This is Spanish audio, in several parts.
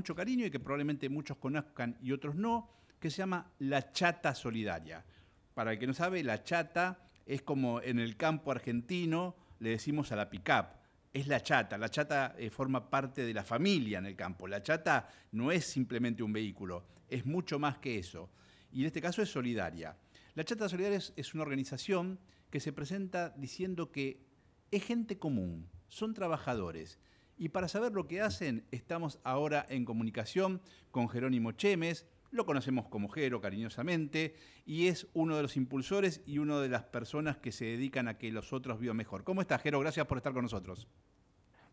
mucho cariño y que probablemente muchos conozcan y otros no, que se llama La Chata Solidaria. Para el que no sabe, la chata es como en el campo argentino le decimos a la pickup es la chata. La chata eh, forma parte de la familia en el campo. La chata no es simplemente un vehículo, es mucho más que eso. Y en este caso es solidaria. La chata solidaria es una organización que se presenta diciendo que es gente común, son trabajadores y para saber lo que hacen, estamos ahora en comunicación con Jerónimo Chemes, lo conocemos como Jero cariñosamente, y es uno de los impulsores y una de las personas que se dedican a que los otros vivan mejor. ¿Cómo estás, Jero? Gracias por estar con nosotros.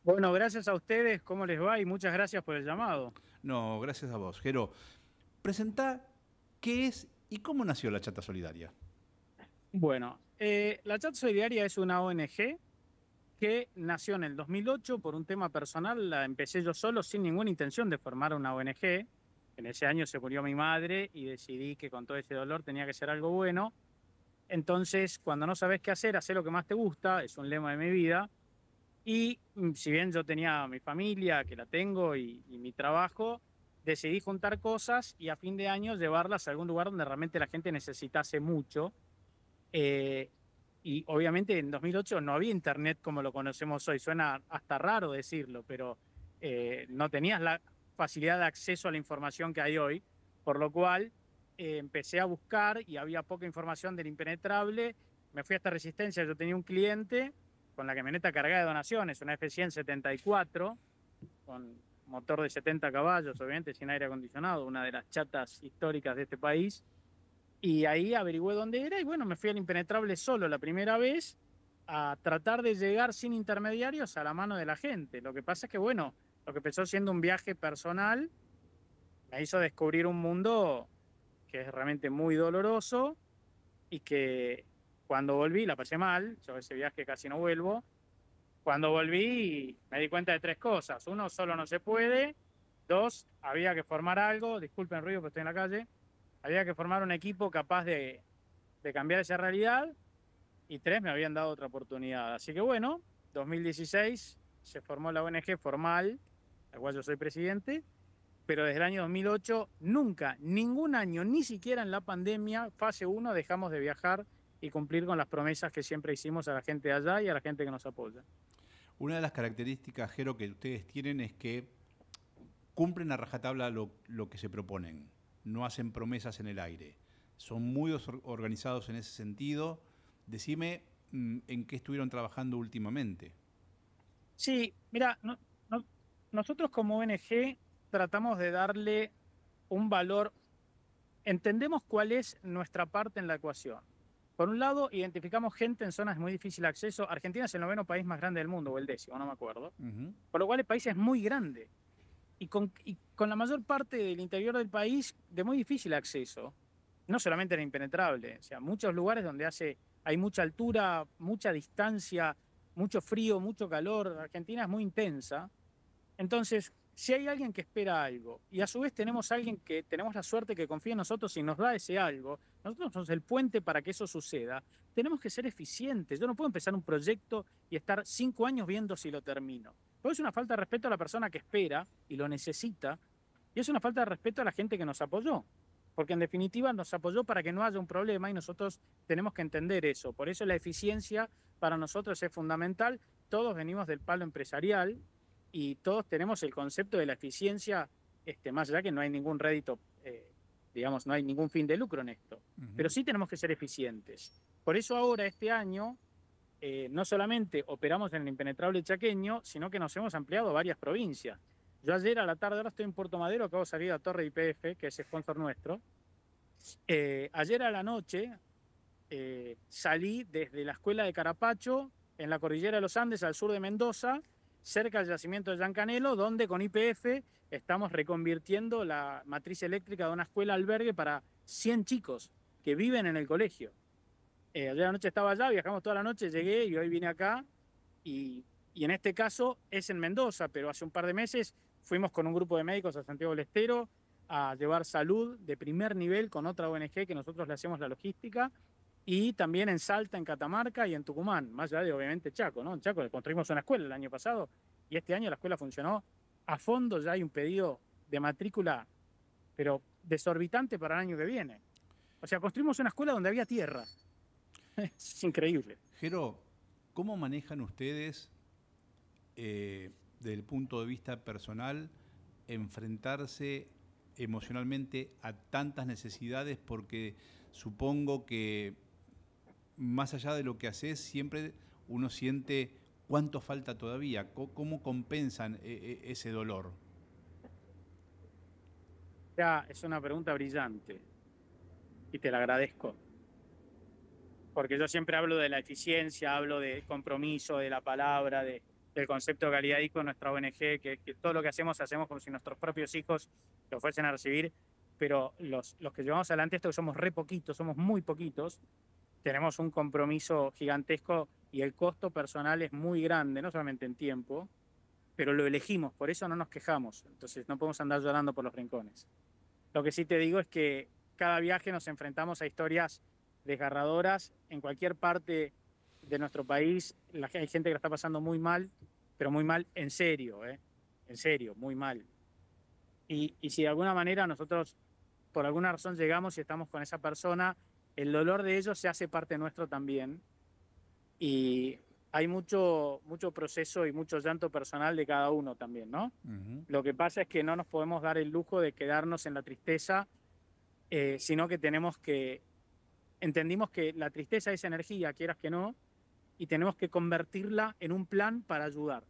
Bueno, gracias a ustedes, ¿cómo les va? Y muchas gracias por el llamado. No, gracias a vos. Jero, Presenta qué es y cómo nació la Chata Solidaria. Bueno, eh, la Chata Solidaria es una ONG que nació en el 2008 por un tema personal, la empecé yo solo sin ninguna intención de formar una ONG. En ese año se murió mi madre y decidí que con todo ese dolor tenía que ser algo bueno. Entonces, cuando no sabes qué hacer, haz lo que más te gusta, es un lema de mi vida. Y mm, si bien yo tenía mi familia, que la tengo, y, mi trabajo, decidí juntar cosas y a fin de año llevarlas a algún lugar donde realmente la gente necesitase mucho. Eh, y obviamente en 2008 no había internet como lo conocemos hoy. Suena hasta raro decirlo, pero eh, no tenías la facilidad de acceso a la información que hay hoy, por lo cual eh, empecé a buscar y había poca información del impenetrable. Me fui a esta Resistencia, yo tenía un cliente con la camioneta cargada de donaciones, una f 174 con motor de 70 caballos, obviamente sin aire acondicionado, una de las chatas históricas de este país y ahí averigüé dónde era y bueno, me fui al impenetrable solo la primera vez a tratar de llegar sin intermediarios a la mano de la gente. Lo que pasa es que bueno, lo que empezó siendo un viaje personal me hizo descubrir un mundo que es realmente muy doloroso y que cuando volví la pasé mal, yo ese viaje casi no vuelvo. Cuando volví me di cuenta de tres cosas. Uno, solo no se puede. Dos, había que formar algo. Disculpen ruido, que estoy en la calle había que formar un equipo capaz de, cambiar esa realidad y tres me habían dado otra oportunidad. Así que bueno, 2016 se formó la ONG formal, la cual yo soy presidente, pero desde el año 2008 nunca, ningún año, ni siquiera en la pandemia, fase 1, dejamos de viajar y cumplir con las promesas que siempre hicimos a la gente de allá y a la gente que nos apoya. Una de las características, Jero, que ustedes tienen es que cumplen a rajatabla lo que se proponen no hacen promesas en el aire. Son muy organizados en ese sentido. Decime mm, en qué estuvieron trabajando últimamente. Sí, mira, nosotros como ONG tratamos de darle un valor, entendemos cuál es nuestra parte en la ecuación. Por un lado, identificamos gente en zonas de muy difícil acceso. Argentina es el noveno país más grande del mundo, o el décimo, no me acuerdo. Por lo cual el país es muy grande y con, la mayor parte del interior del país de muy difícil acceso. No solamente era impenetrable, o sea, muchos lugares donde hace, hay mucha altura, mucha distancia, mucho frío, mucho calor. Argentina es muy intensa. Entonces, si hay alguien que espera algo y a su vez tenemos alguien que tenemos la suerte que confía en nosotros y nos da ese algo, nosotros somos el puente para que eso suceda, tenemos que ser eficientes. Yo no puedo empezar un proyecto y estar cinco años viendo si lo termino es una falta de respeto a la persona que espera y lo necesita, y es una falta de respeto a la gente que nos apoyó, porque en definitiva nos apoyó para que no haya un problema y nosotros tenemos que entender eso. Por eso la eficiencia para nosotros es fundamental. Todos venimos del palo empresarial y todos tenemos el concepto de la eficiencia, este, más allá que no hay ningún rédito, eh, digamos, no hay ningún fin de lucro en esto. Pero sí tenemos que ser eficientes. Por eso ahora, este año, eh, no solamente operamos en el impenetrable chaqueño, sino que nos hemos ampliado a varias provincias. Yo ayer a la tarde, ahora estoy en Puerto Madero, acabo de salir a Torre IPF, que es sponsor nuestro. Eh, ayer a la noche eh, salí desde la escuela de Carapacho, en la cordillera de los Andes, al sur de Mendoza, cerca del yacimiento de Canelo, donde con IPF estamos reconvirtiendo la matriz eléctrica de una escuela albergue para 100 chicos que viven en el colegio. Eh, ayer anoche estaba allá, viajamos toda la noche, llegué y hoy vine acá. Y, y, en este caso es en Mendoza, pero hace un par de meses fuimos con un grupo de médicos a Santiago del Estero a llevar salud de primer nivel con otra ONG que nosotros le hacemos la logística. Y también en Salta, en Catamarca y en Tucumán, más allá de obviamente Chaco, ¿no? En Chaco construimos una escuela el año pasado y este año la escuela funcionó a fondo, ya hay un pedido de matrícula, pero desorbitante para el año que viene. O sea, construimos una escuela donde había tierra. es increíble. Jero, ¿cómo manejan ustedes, eh, desde el punto de vista personal, enfrentarse emocionalmente a tantas necesidades? Porque supongo que más allá de lo que haces, siempre uno siente cuánto falta todavía, cómo compensan eh, eh, ese dolor. Ya, es una pregunta brillante y te la agradezco porque yo siempre hablo de la eficiencia, hablo de compromiso, de la palabra, de, del concepto de calidad y con nuestra ONG, que, todo lo que hacemos, hacemos como si nuestros propios hijos lo fuesen a recibir, pero los, los que llevamos adelante esto, que somos re poquitos, somos muy poquitos, tenemos un compromiso gigantesco y el costo personal es muy grande, no solamente en tiempo, pero lo elegimos, por eso no nos quejamos, entonces no podemos andar llorando por los rincones. Lo que sí te digo es que cada viaje nos enfrentamos a historias desgarradoras. En cualquier parte de nuestro país hay gente que la está pasando muy mal, pero muy mal en serio, ¿eh? en serio, muy mal. Y, si de alguna manera nosotros por alguna razón llegamos y estamos con esa persona, el dolor de ellos se hace parte nuestro también. Y hay mucho, mucho proceso y mucho llanto personal de cada uno también, ¿no? Lo que pasa es que no nos podemos dar el lujo de quedarnos en la tristeza, eh, sino que tenemos que entendimos que la tristeza es energía, quieras que no, y tenemos que convertirla en un plan para ayudar.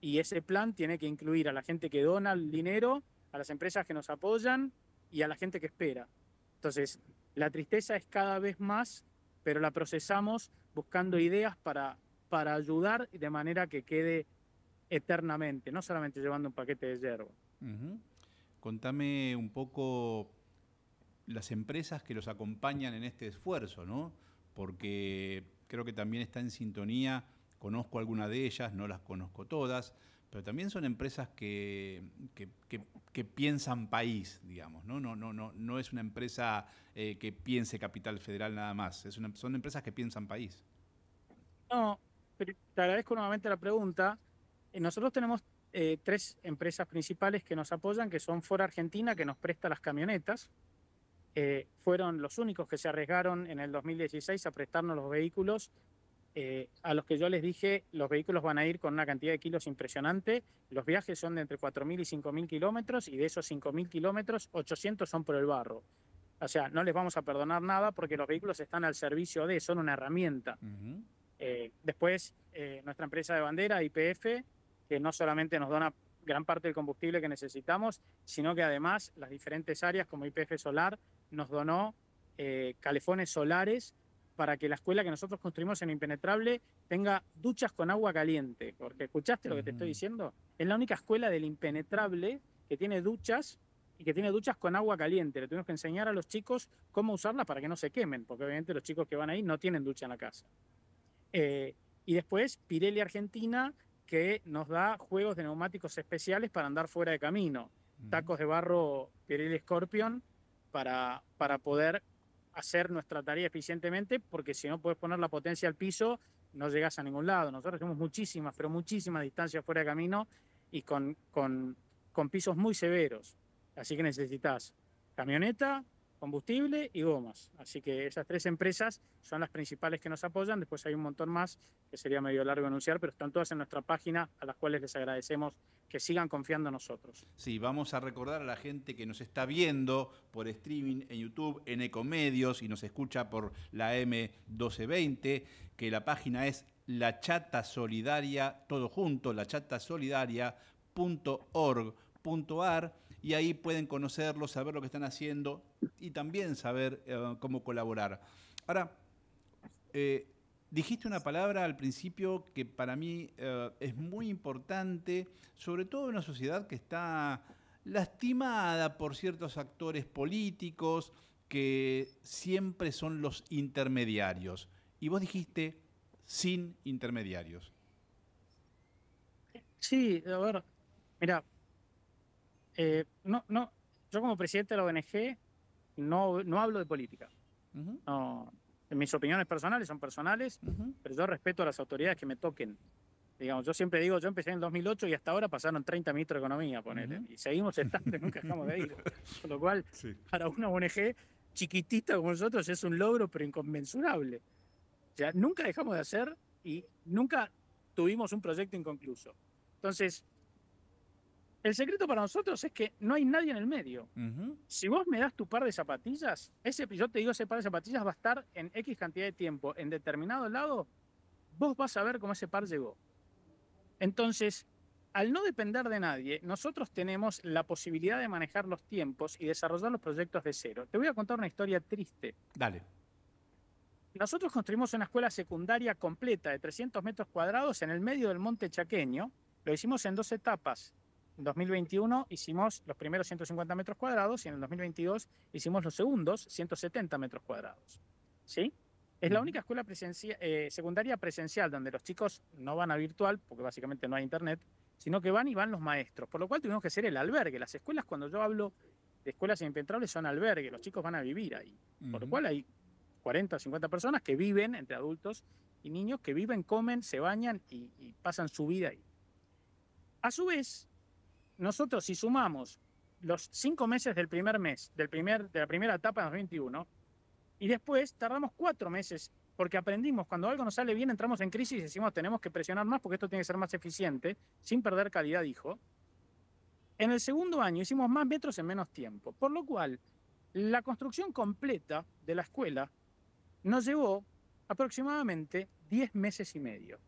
Y ese plan tiene que incluir a la gente que dona el dinero, a las empresas que nos apoyan y a la gente que espera. Entonces, la tristeza es cada vez más, pero la procesamos buscando ideas para, para ayudar de manera que quede eternamente, no solamente llevando un paquete de hierba. Contame un poco las empresas que los acompañan en este esfuerzo, ¿no? Porque creo que también está en sintonía, conozco alguna de ellas, no las conozco todas, pero también son empresas que, que, piensan país, digamos, ¿no? No, no, no, no es una empresa eh, que piense capital federal nada más, es una, son empresas que piensan país. No, pero te agradezco nuevamente la pregunta. Eh, nosotros tenemos eh, tres empresas principales que nos apoyan, que son Fora Argentina, que nos presta las camionetas, eh, fueron los únicos que se arriesgaron en el 2016 a prestarnos los vehículos, eh, a los que yo les dije, los vehículos van a ir con una cantidad de kilos impresionante, los viajes son de entre 4.000 y 5.000 kilómetros y de esos 5.000 kilómetros, 800 son por el barro. O sea, no les vamos a perdonar nada porque los vehículos están al servicio de, son una herramienta. Eh, después, nuestra empresa de bandera, IPF, que no solamente nos dona gran parte del combustible que necesitamos, sino que además las diferentes áreas como IPF Solar nos donó eh, calefones solares para que la escuela que nosotros construimos en Impenetrable tenga duchas con agua caliente. Porque escuchaste lo que te estoy mm. diciendo. Es la única escuela del Impenetrable que tiene duchas y que tiene duchas con agua caliente. Le tuvimos que enseñar a los chicos cómo usarlas para que no se quemen, porque obviamente los chicos que van ahí no tienen ducha en la casa. Eh, y después Pirelli Argentina, que nos da juegos de neumáticos especiales para andar fuera de camino. Mm. Tacos de barro Pirelli Scorpion, para, poder hacer nuestra tarea eficientemente, porque si no puedes poner la potencia al piso, no llegas a ningún lado. Nosotros tenemos muchísimas, pero muchísimas distancias fuera de camino y con pisos muy severos. Así que necesitas camioneta, combustible y gomas. Así que esas tres empresas son las principales que nos apoyan. Después hay un montón más que sería medio largo anunciar, pero están todas en nuestra página, a las cuales les agradecemos que sigan confiando en nosotros. Sí, vamos a recordar a la gente que nos está viendo por streaming en YouTube, en Ecomedios y nos escucha por la M1220, que la página es La Chata Solidaria, todo junto, lachatasolidaria.org.ar y ahí pueden conocerlos, saber lo que están haciendo y también saber eh, cómo colaborar. Ahora, eh, dijiste una palabra al principio que para mí eh, es muy importante, sobre todo en una sociedad que está lastimada por ciertos actores políticos que siempre son los intermediarios. Y vos dijiste sin intermediarios. Sí, a ver, mira, eh, no, no, yo como presidente de la ONG no, no hablo de política. no, mis opiniones personales son personales, pero yo respeto a las autoridades que me toquen. Digamos, yo siempre digo, yo empecé en el 2008 y hasta ahora pasaron 30 ministros de Economía, ponele, y seguimos estando, nunca dejamos de ir. Con lo cual, para una ONG chiquitita como nosotros es un logro, pero inconmensurable. ya nunca dejamos de hacer y nunca tuvimos un proyecto inconcluso. Entonces, el secreto para nosotros es que no hay nadie en el medio. Si vos me das tu par de zapatillas, ese, yo te digo, ese par de zapatillas va a estar en X cantidad de tiempo, en determinado lado, vos vas a ver cómo ese par llegó. Entonces, al no depender de nadie, nosotros tenemos la posibilidad de manejar los tiempos y desarrollar los proyectos de cero. Te voy a contar una historia triste. Dale. Nosotros construimos una escuela secundaria completa de 300 metros cuadrados en el medio del monte chaqueño. Lo hicimos en dos etapas. En 2021 hicimos los primeros 150 metros cuadrados y en el 2022 hicimos los segundos 170 metros cuadrados. ¿Sí? Es la única escuela presencia, eh, secundaria presencial donde los chicos no van a virtual, porque básicamente no hay internet, sino que van y van los maestros, por lo cual tuvimos que ser el albergue. Las escuelas, cuando yo hablo de escuelas impenetrables, son albergue, los chicos van a vivir ahí. Por lo cual hay 40 o 50 personas que viven, entre adultos y niños, que viven, comen, se bañan y, y pasan su vida ahí. A su vez, nosotros si sumamos los cinco meses del primer mes, del primer, de la primera etapa de 21, y después tardamos cuatro meses porque aprendimos, cuando algo nos sale bien, entramos en crisis y decimos, tenemos que presionar más porque esto tiene que ser más eficiente, sin perder calidad, dijo. En el segundo año hicimos más metros en menos tiempo, por lo cual la construcción completa de la escuela nos llevó aproximadamente diez meses y medio.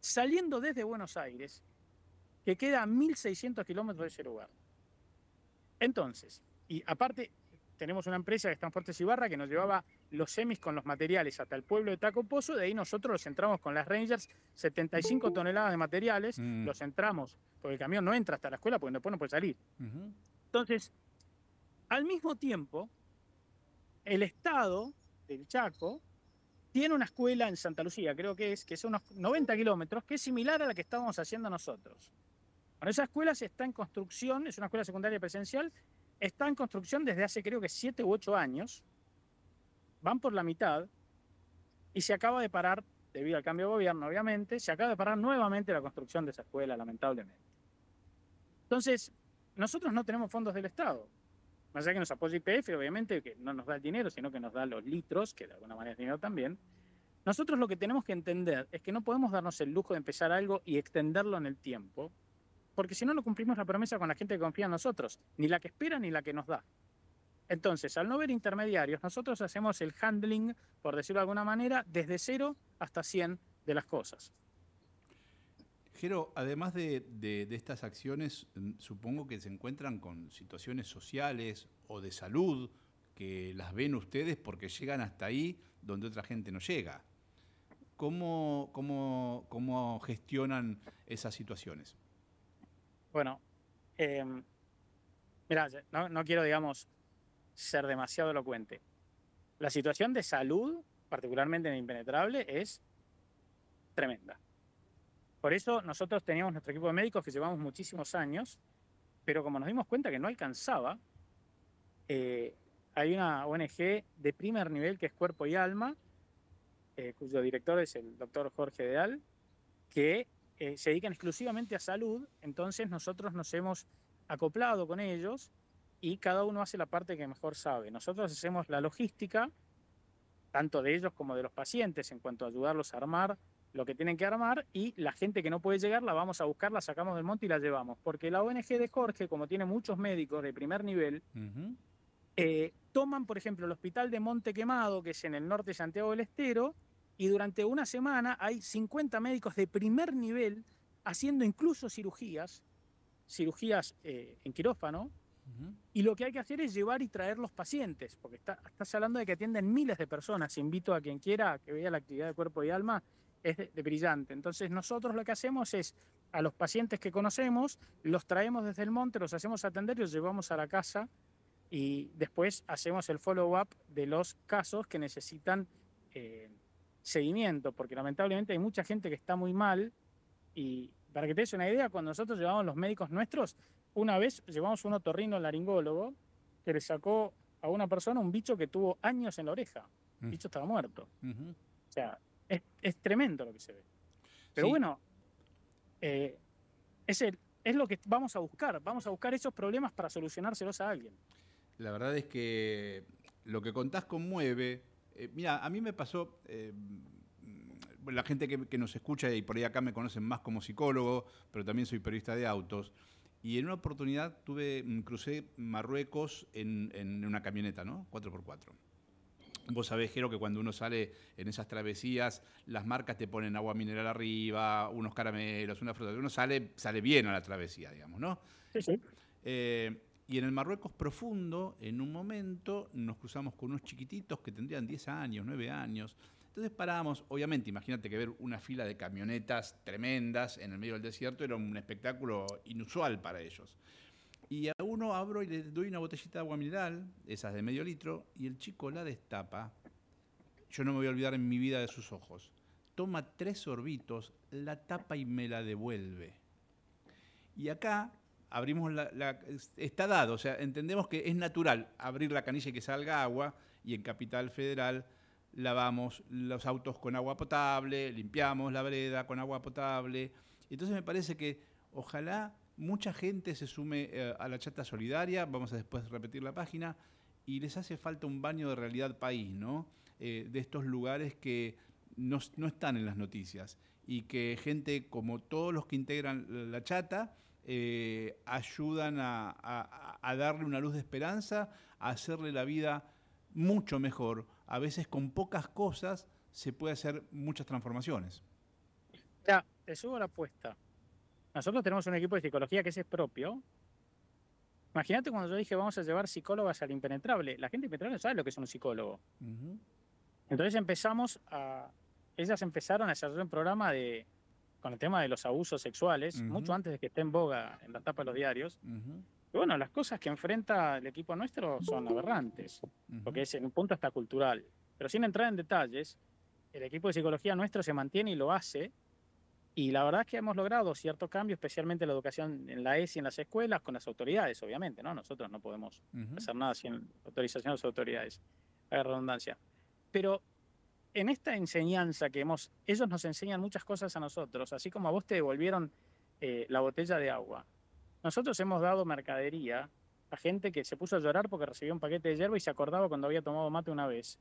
Saliendo desde Buenos Aires, que queda a 1.600 kilómetros de ese lugar. Entonces, y aparte tenemos una empresa de es Transportes Ibarra que nos llevaba los semis con los materiales hasta el pueblo de Taco Pozo, de ahí nosotros los entramos con las Rangers, 75 toneladas de materiales, mm. los entramos, porque el camión no entra hasta la escuela porque después no puede salir. Entonces, al mismo tiempo, el Estado del Chaco tiene una escuela en Santa Lucía, creo que es, que es unos 90 kilómetros, que es similar a la que estábamos haciendo nosotros. Bueno, esa escuela se está en construcción, es una escuela secundaria presencial, está en construcción desde hace creo que siete u ocho años, van por la mitad y se acaba de parar, debido al cambio de gobierno obviamente, se acaba de parar nuevamente la construcción de esa escuela, lamentablemente. Entonces, nosotros no tenemos fondos del Estado, más allá que nos apoya IPF, obviamente, que no nos da el dinero, sino que nos da los litros, que de alguna manera es dinero también. Nosotros lo que tenemos que entender es que no podemos darnos el lujo de empezar algo y extenderlo en el tiempo, porque si no, no cumplimos la promesa con la gente que confía en nosotros, ni la que espera ni la que nos da. Entonces, al no ver intermediarios, nosotros hacemos el handling, por decirlo de alguna manera, desde cero hasta 100 de las cosas. Jero, además de, estas acciones, mm, supongo que se encuentran con situaciones sociales o de salud que las ven ustedes porque llegan hasta ahí donde otra gente no llega. cómo gestionan esas situaciones? Bueno, eh, no, quiero, digamos, ser demasiado elocuente. La situación de salud, particularmente en Impenetrable, es tremenda. Por eso nosotros teníamos nuestro equipo de médicos que llevamos muchísimos años, pero como nos dimos cuenta que no alcanzaba, eh, hay una ONG de primer nivel que es Cuerpo y Alma, eh, cuyo director es el doctor Jorge Deal, que eh, se dedican exclusivamente a salud, entonces nosotros nos hemos acoplado con ellos y cada uno hace la parte que mejor sabe. Nosotros hacemos la logística, tanto de ellos como de los pacientes, en cuanto a ayudarlos a armar lo que tienen que armar y la gente que no puede llegar la vamos a buscar, la sacamos del monte y la llevamos. Porque la ONG de Jorge, como tiene muchos médicos de primer nivel, eh, toman, por ejemplo, el hospital de Monte Quemado, que es en el norte de Santiago del Estero, y durante una semana hay 50 médicos de primer nivel haciendo incluso cirugías, cirugías eh, en quirófano, y lo que hay que hacer es llevar y traer los pacientes, porque estás hablando de que atienden miles de personas, invito a quien quiera que vea la actividad de cuerpo y alma, es de, brillante. Entonces nosotros lo que hacemos es a los pacientes que conocemos, los traemos desde el monte, los hacemos atender, los llevamos a la casa y después hacemos el follow-up de los casos que necesitan. Eh, seguimiento, porque lamentablemente hay mucha gente que está muy mal y para que te des una idea, cuando nosotros llevamos los médicos nuestros, una vez llevamos un otorrino laringólogo que le sacó a una persona un bicho que tuvo años en la oreja. El mm. bicho estaba muerto. O sea, es, tremendo lo que se ve. Pero bueno, eh, es, es lo que vamos a buscar. Vamos a buscar esos problemas para solucionárselos a alguien. La verdad es que lo que contás conmueve, eh, mira, a mí me pasó, em, la gente que, nos escucha y por ahí acá me conocen más como psicólogo, pero también soy periodista de autos. Y en una oportunidad tuve, mm, crucé Marruecos en, una camioneta, ¿no? 4x4. Vos sabés, Jero, que cuando uno sale en esas travesías, las marcas te ponen agua mineral arriba, unos caramelos, una fruta. Uno sale, sale bien a la travesía, digamos, ¿no? Sí, sí. Eh, y en el Marruecos profundo, en un momento, nos cruzamos con unos chiquititos que tendrían 10 años, 9 años. Entonces paramos, obviamente, imagínate que ver una fila de camionetas tremendas en el medio del desierto era un espectáculo inusual para ellos. Y a uno abro y le doy una botellita de agua mineral, esas de medio litro, y el chico la destapa. Yo no me voy a olvidar en mi vida de sus ojos. Toma tres sorbitos, la tapa y me la devuelve. Y acá abrimos la, Está dado, o sea, entendemos que es natural abrir la canilla y que salga agua, y en Capital Federal lavamos los autos con agua potable, limpiamos la vereda con agua potable. Entonces me parece que ojalá mucha gente se sume eh, a la chata solidaria, vamos a después repetir la página, y les hace falta un baño de realidad país, ¿no? Eh, de estos lugares que no, no, están en las noticias y que gente como todos los que integran la chata eh, ayudan a, darle una luz de esperanza, a hacerle la vida mucho mejor. A veces con pocas cosas se puede hacer muchas transformaciones. Ya, te subo la apuesta. Nosotros tenemos un equipo de psicología que es propio, Imagínate cuando yo dije vamos a llevar psicólogas al impenetrable. La gente impenetrable sabe lo que es un psicólogo. Entonces empezamos a. Ellas empezaron a desarrollar un programa de con el tema de los abusos sexuales, mucho antes de que esté en boga en la tapa de los diarios. bueno, las cosas que enfrenta el equipo nuestro son aberrantes, porque es en un punto hasta cultural. Pero sin entrar en detalles, el equipo de psicología nuestro se mantiene y lo hace. Y la verdad es que hemos logrado cierto cambio, especialmente en la educación en la ESI, en las escuelas, con las autoridades, obviamente, ¿no? Nosotros no podemos hacer nada sin autorización de las autoridades, Hay redundancia. Pero en esta enseñanza que hemos, ellos nos enseñan muchas cosas a nosotros, así como a vos te devolvieron eh, la botella de agua. Nosotros hemos dado mercadería a gente que se puso a llorar porque recibió un paquete de hierba y se acordaba cuando había tomado mate una vez.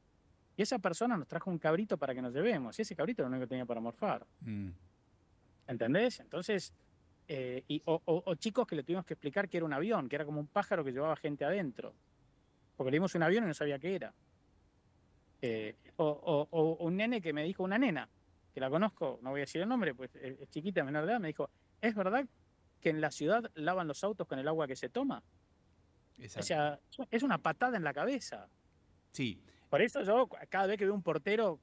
Y esa persona nos trajo un cabrito para que nos llevemos, y ese cabrito era lo único que tenía para morfar. Mm. ¿Entendés? Entonces, eh, y, o, o, chicos que le tuvimos que explicar que era un avión, que era como un pájaro que llevaba gente adentro. Porque le dimos un avión y no sabía qué era. Eh, o, un nene que me dijo, una nena, que la conozco, no voy a decir el nombre, pues es, chiquita, menor de edad, me dijo, ¿es verdad que en la ciudad lavan los autos con el agua que se toma? O sea, es una patada en la cabeza. Sí. Por eso yo cada vez que veo un portero,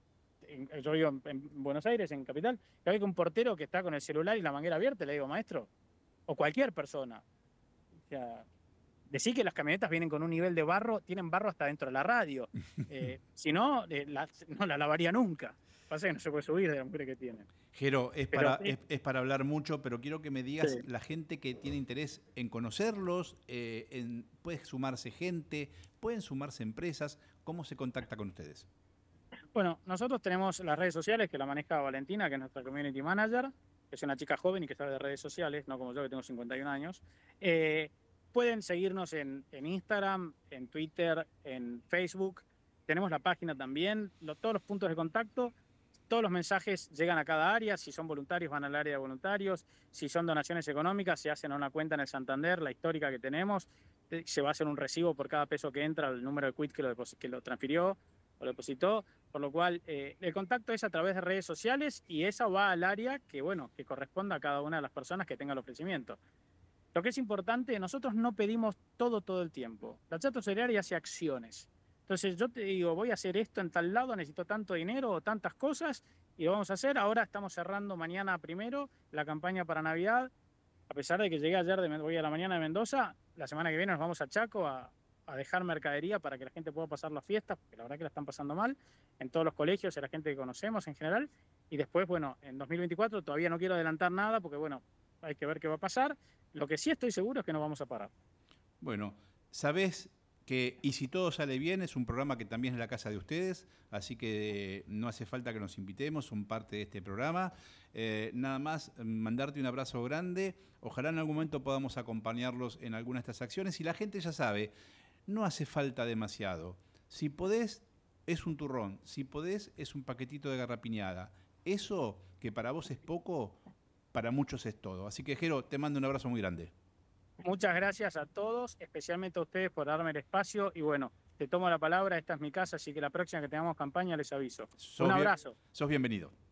yo vivo en, Buenos Aires, en Capital, cada vez que un portero que está con el celular y la manguera abierta, le digo, maestro, o cualquier persona. O sea, decir que las camionetas vienen con un nivel de barro, tienen barro hasta dentro de la radio. Eh, si no, eh, no la lavaría nunca. Pasa que no se puede subir de la mujer que tienen. Jero, es, para, es, para hablar mucho, pero quiero que me digas la gente que tiene interés en conocerlos, eh, puede sumarse gente, pueden sumarse empresas. ¿Cómo se contacta con ustedes? Bueno, nosotros tenemos las redes sociales que la maneja Valentina, que es nuestra community manager, que es una chica joven y que sabe de redes sociales, no como yo que tengo 51 años. Eh, Pueden seguirnos en, en Instagram, en Twitter, en Facebook. Tenemos la página también, todos los puntos de contacto. Todos los mensajes llegan a cada área. Si son voluntarios, van al área de voluntarios. Si son donaciones económicas, se hacen a una cuenta en el Santander, la histórica que tenemos. Eh, se va a hacer un recibo por cada peso que entra, el número de quit que lo, que lo transfirió o lo depositó. Por lo cual, eh, el contacto es a través de redes sociales y esa va al área que, bueno, que corresponda a cada una de las personas que tenga el ofrecimiento. Lo que es importante, nosotros no pedimos todo todo el tiempo. La chato y hace acciones. Entonces yo te digo, voy a hacer esto en tal lado, necesito tanto dinero o tantas cosas y lo vamos a hacer. Ahora estamos cerrando mañana primero la campaña para Navidad. A pesar de que llegué ayer, de, voy a la mañana de Mendoza, la semana que viene nos vamos a Chaco a, a dejar mercadería para que la gente pueda pasar las fiestas, porque la verdad que la están pasando mal, en todos los colegios, en la gente que conocemos en general. Y después, bueno, en 2024 todavía no quiero adelantar nada porque, bueno, hay que ver qué va a pasar, lo que sí estoy seguro es que no vamos a parar. Bueno, sabés que Y si todo sale bien es un programa que también es la casa de ustedes, así que eh, no hace falta que nos invitemos, son parte de este programa. Eh, nada más mandarte un abrazo grande, ojalá en algún momento podamos acompañarlos en alguna de estas acciones y la gente ya sabe, no hace falta demasiado. Si podés, es un turrón, si podés, es un paquetito de garrapiñada. Eso que para vos es poco, para muchos es todo. Así que, Jero, te mando un abrazo muy grande. Muchas gracias a todos, especialmente a ustedes por darme el espacio y bueno, te tomo la palabra, esta es mi casa, así que la próxima que tengamos campaña les aviso. un abrazo. sos bienvenido.